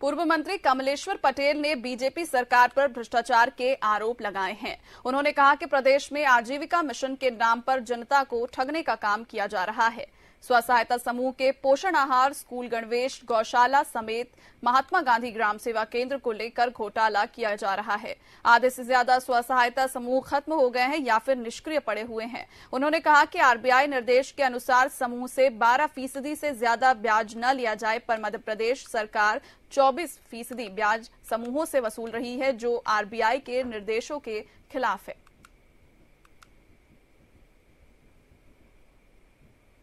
पूर्व मंत्री कमलेश्वर पटेल ने बीजेपी सरकार पर भ्रष्टाचार के आरोप लगाए हैं उन्होंने कहा कि प्रदेश में आजीविका मिशन के नाम पर जनता को ठगने का काम किया जा रहा है स्व सहायता समूह के पोषण आहार स्कूल गणवेश गौशाला समेत महात्मा गांधी ग्राम सेवा केंद्र को लेकर घोटाला किया जा रहा है आधे से ज्यादा स्व सहायता समूह खत्म हो गए हैं या फिर निष्क्रिय पड़े हुए हैं उन्होंने कहा कि आरबीआई निर्देश के अनुसार समूह से बारह फीसदी से ज्यादा ब्याज न लिया जाए पर मध्यप्रदेश सरकार चौबीस फीसदी ब्याज समूहों से वसूल रही है जो आरबीआई के निर्देशों के खिलाफ है